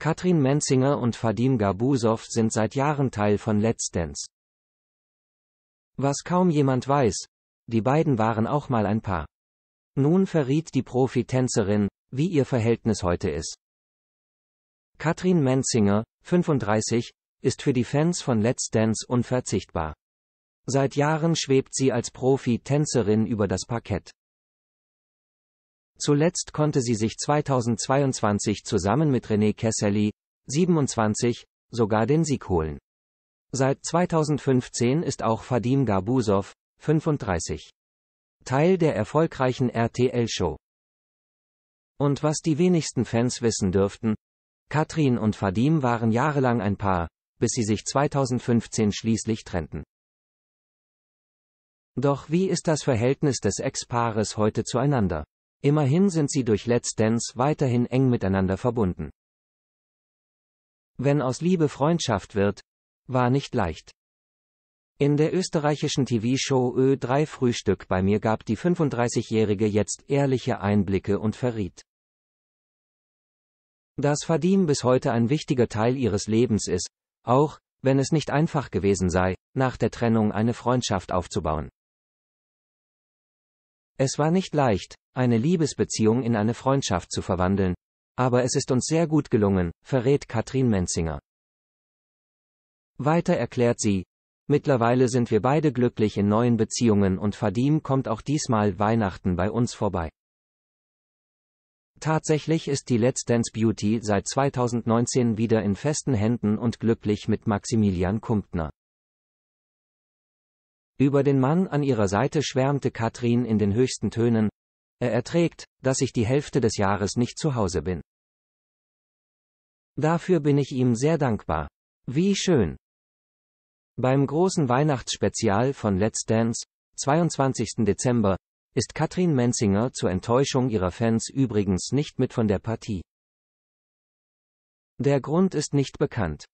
Katrin Menzinger und Fadim Gabusov sind seit Jahren Teil von Let's Dance. Was kaum jemand weiß, die beiden waren auch mal ein Paar. Nun verriet die Profitänzerin, wie ihr Verhältnis heute ist. Katrin Menzinger, 35, ist für die Fans von Let's Dance unverzichtbar. Seit Jahren schwebt sie als Profi-Tänzerin über das Parkett. Zuletzt konnte sie sich 2022 zusammen mit René Kesselli, 27, sogar den Sieg holen. Seit 2015 ist auch Fadim Gabusov, 35, Teil der erfolgreichen RTL-Show. Und was die wenigsten Fans wissen dürften, Katrin und Fadim waren jahrelang ein Paar, bis sie sich 2015 schließlich trennten. Doch wie ist das Verhältnis des Ex-Paares heute zueinander? Immerhin sind sie durch Let's Dance weiterhin eng miteinander verbunden. Wenn aus Liebe Freundschaft wird, war nicht leicht. In der österreichischen TV-Show Ö3 Frühstück bei mir gab die 35-Jährige jetzt ehrliche Einblicke und verriet. Dass Fadim bis heute ein wichtiger Teil ihres Lebens ist, auch, wenn es nicht einfach gewesen sei, nach der Trennung eine Freundschaft aufzubauen. Es war nicht leicht, eine Liebesbeziehung in eine Freundschaft zu verwandeln, aber es ist uns sehr gut gelungen, verrät Katrin Menzinger. Weiter erklärt sie, mittlerweile sind wir beide glücklich in neuen Beziehungen und Fadim kommt auch diesmal Weihnachten bei uns vorbei. Tatsächlich ist die Let's Dance Beauty seit 2019 wieder in festen Händen und glücklich mit Maximilian Kumpner. Über den Mann an ihrer Seite schwärmte Katrin in den höchsten Tönen, er erträgt, dass ich die Hälfte des Jahres nicht zu Hause bin. Dafür bin ich ihm sehr dankbar. Wie schön. Beim großen Weihnachtsspezial von Let's Dance, 22. Dezember, ist Katrin Menzinger zur Enttäuschung ihrer Fans übrigens nicht mit von der Partie. Der Grund ist nicht bekannt.